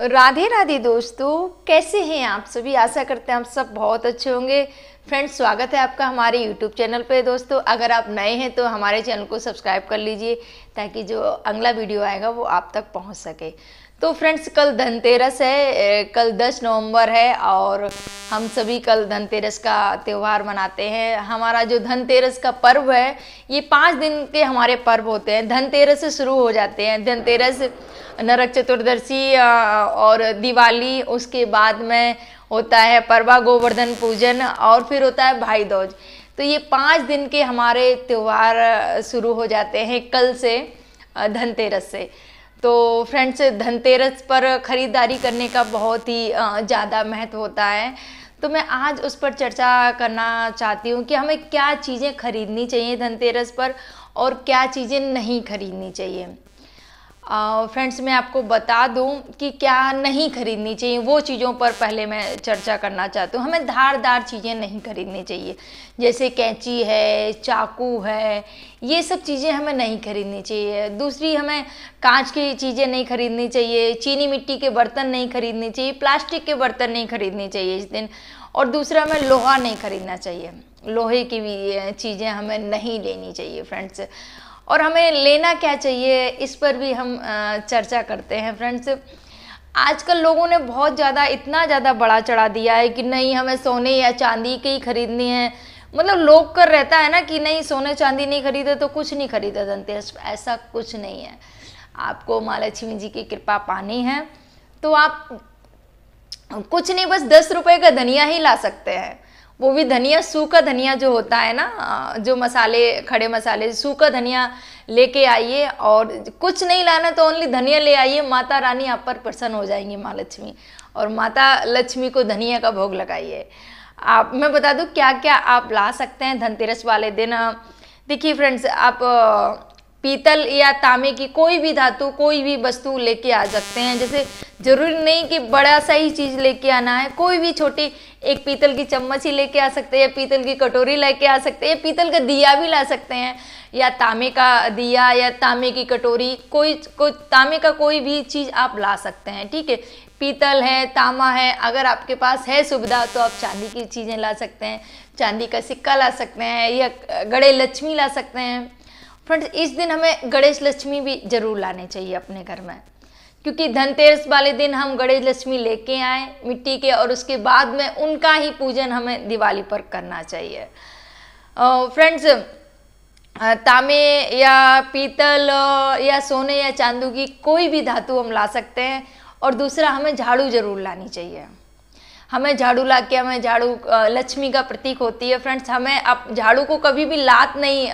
राधे राधे दोस्तों कैसे हैं आप सभी आशा करते हैं आप सब बहुत अच्छे होंगे फ्रेंड्स स्वागत है आपका हमारे यूट्यूब चैनल पे दोस्तों अगर आप नए हैं तो हमारे चैनल को सब्सक्राइब कर लीजिए ताकि जो अगला वीडियो आएगा वो आप तक पहुंच सके तो फ्रेंड्स कल धनतेरस है कल 10 नवंबर है और हम सभी कल धनतेरस का त्यौहार मनाते हैं हमारा जो धनतेरस का पर्व है ये पाँच दिन के हमारे पर्व होते हैं धनतेरस से शुरू हो जाते हैं धनतेरस नरक चतुर्दशी और दिवाली उसके बाद में होता है परवा गोवर्धन पूजन और फिर होता है भाई दौज तो ये पाँच दिन के हमारे त्यौहार शुरू हो जाते हैं कल से धनतेरस से तो फ्रेंड्स धनतेरस पर ख़रीदारी करने का बहुत ही ज़्यादा महत्व होता है तो मैं आज उस पर चर्चा करना चाहती हूँ कि हमें क्या चीज़ें खरीदनी चाहिए धनतेरस पर और क्या चीज़ें नहीं खरीदनी चाहिए फ्रेंड्स मैं आपको बता दूं कि क्या नहीं खरीदनी चाहिए वो चीज़ों पर पहले मैं चर्चा करना चाहती हूँ हमें धारदार चीज़ें नहीं खरीदनी चाहिए जैसे कैंची है चाकू है ये सब चीज़ें हमें नहीं खरीदनी चाहिए दूसरी हमें कांच की चीज़ें नहीं खरीदनी चाहिए चीनी मिट्टी के बर्तन नहीं खरीदने चाहिए प्लास्टिक के बर्तन नहीं खरीदने चाहिए इस दिन और दूसरा हमें लोहा नहीं खरीदना चाहिए लोहे की भी चीज़ें हमें नहीं लेनी चाहिए फ्रेंड्स और हमें लेना क्या चाहिए इस पर भी हम चर्चा करते हैं फ्रेंड्स आजकल लोगों ने बहुत ज़्यादा इतना ज़्यादा बड़ा चढ़ा दिया है कि नहीं हमें सोने या चांदी के ही खरीदनी है मतलब लोग कर रहता है ना कि नहीं सोने चांदी नहीं खरीदे तो कुछ नहीं खरीदे जनते ऐसा कुछ नहीं है आपको माँ लक्ष्मी जी की कृपा पानी है तो आप कुछ नहीं बस दस रुपए का धनिया ही ला सकते हैं वो भी धनिया सूखा धनिया जो होता है ना जो मसाले खड़े मसाले सूखा धनिया लेके आइए और कुछ नहीं लाना तो ओनली धनिया ले आइए माता रानी आप पर प्रसन्न हो जाएंगी माँ लक्ष्मी और माता लक्ष्मी को धनिया का भोग लगाइए आप मैं बता दूँ क्या क्या आप ला सकते हैं धनतेरस वाले दिन देखिए फ्रेंड्स आप पीतल या तांबे की कोई भी धातु कोई भी वस्तु लेके आ सकते हैं जैसे जरूरी नहीं कि बड़ा सा ही चीज़ लेके आना है कोई भी छोटी एक पीतल की चम्मच ही लेके आ सकते हैं या पीतल की कटोरी लेके आ सकते हैं या पीतल का दिया भी ला सकते हैं या तांबे का दिया या तांबे की कटोरी कोई कोई तांबे का कोई भी चीज़ आप ला सकते हैं ठीक है पीतल है तामा है अगर आपके पास है सुविधा तो आप चांदी की चीज़ें ला सकते हैं चांदी का सिक्का ला सकते हैं या गड़े लक्ष्मी ला सकते हैं फ्रेंड्स इस दिन हमें गणेश लक्ष्मी भी जरूर लाने चाहिए अपने घर में क्योंकि धनतेरस वाले दिन हम गणेश लक्ष्मी लेके आए मिट्टी के और उसके बाद में उनका ही पूजन हमें दिवाली पर करना चाहिए फ्रेंड्स तांबे या पीतल या सोने या चांदू की कोई भी धातु हम ला सकते हैं और दूसरा हमें झाड़ू जरूर लानी चाहिए हमें झाड़ू ला के हमें झाड़ू लक्ष्मी का प्रतीक होती है फ्रेंड्स हमें आप झाड़ू को कभी भी लात नहीं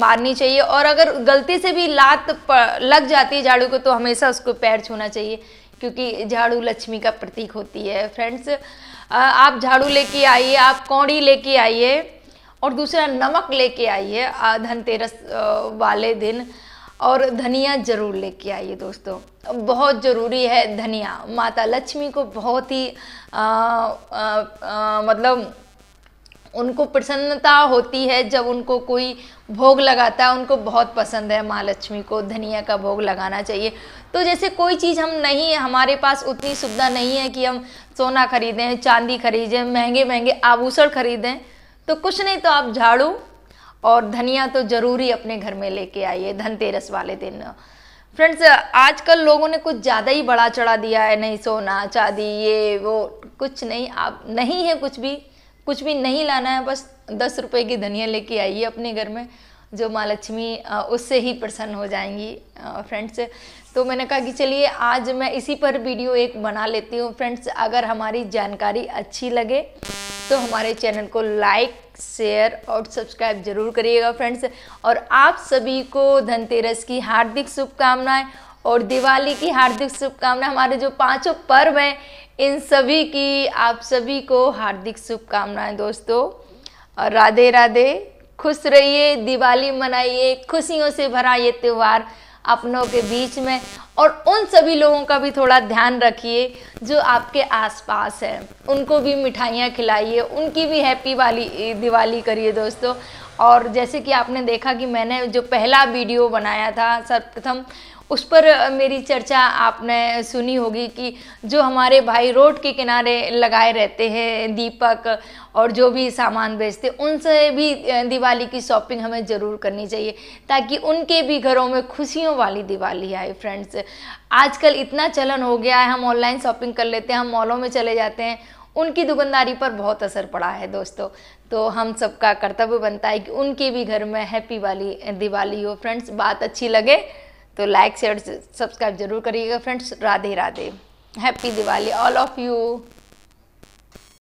मारनी चाहिए और अगर गलती से भी लात लग जाती है झाड़ू को तो हमेशा उसको पैर छूना चाहिए क्योंकि झाड़ू लक्ष्मी का प्रतीक होती है फ्रेंड्स आप झाड़ू लेके आइए आप कौड़ी लेके आइए और दूसरा नमक लेके आइए धनतेरस वाले दिन और धनिया ज़रूर लेके आइए दोस्तों बहुत ज़रूरी है धनिया माता लक्ष्मी को बहुत ही आ, आ, आ, मतलब उनको प्रसन्नता होती है जब उनको कोई भोग लगाता है उनको बहुत पसंद है माँ लक्ष्मी को धनिया का भोग लगाना चाहिए तो जैसे कोई चीज़ हम नहीं हमारे पास उतनी सुविधा नहीं है कि हम सोना खरीदें चांदी खरीदें महंगे महंगे आभूषण खरीदें तो कुछ नहीं तो आप झाड़ू और धनिया तो ज़रूरी अपने घर में लेके आइए धनतेरस वाले दिन फ्रेंड्स आजकल लोगों ने कुछ ज़्यादा ही बड़ा चढ़ा दिया है नहीं सोना चांदी ये वो कुछ नहीं आप नहीं है कुछ भी कुछ भी नहीं लाना है बस दस रुपये की धनिया लेके आइए अपने घर में जो माँ लक्ष्मी उससे ही प्रसन्न हो जाएंगी फ्रेंड्स तो मैंने कहा कि चलिए आज मैं इसी पर वीडियो एक बना लेती हूँ फ्रेंड्स अगर हमारी जानकारी अच्छी लगे तो हमारे चैनल को लाइक शेयर और सब्सक्राइब जरूर करिएगा फ्रेंड्स और आप सभी को धनतेरस की हार्दिक शुभकामनाएं और दिवाली की हार्दिक शुभकामनाएं हमारे जो पांचों पर्व हैं इन सभी की आप सभी को हार्दिक शुभकामनाएं दोस्तों और राधे राधे खुश रहिए दिवाली मनाइए खुशियों से भरा ये त्यौहार अपनों के बीच में और उन सभी लोगों का भी थोड़ा ध्यान रखिए जो आपके आसपास है उनको भी मिठाइयाँ खिलाइए उनकी भी हैप्पी वाली दिवाली करिए दोस्तों और जैसे कि आपने देखा कि मैंने जो पहला वीडियो बनाया था सर्वप्रथम उस पर मेरी चर्चा आपने सुनी होगी कि जो हमारे भाई रोड के किनारे लगाए रहते हैं दीपक और जो भी सामान बेचते उनसे भी दिवाली की शॉपिंग हमें ज़रूर करनी चाहिए ताकि उनके भी घरों में खुशियों वाली दिवाली आए फ्रेंड्स आजकल इतना चलन हो गया है हम ऑनलाइन शॉपिंग कर लेते हैं हम मॉलों में चले जाते हैं उनकी दुकानदारी पर बहुत असर पड़ा है दोस्तों तो हम सबका कर्तव्य बनता है कि उनके भी घर में हैप्पी वाली दिवाली हो फ्रेंड्स बात अच्छी लगे तो लाइक शेयर सब्सक्राइब जरूर करिएगा friends Radhe Radhe happy Diwali all of you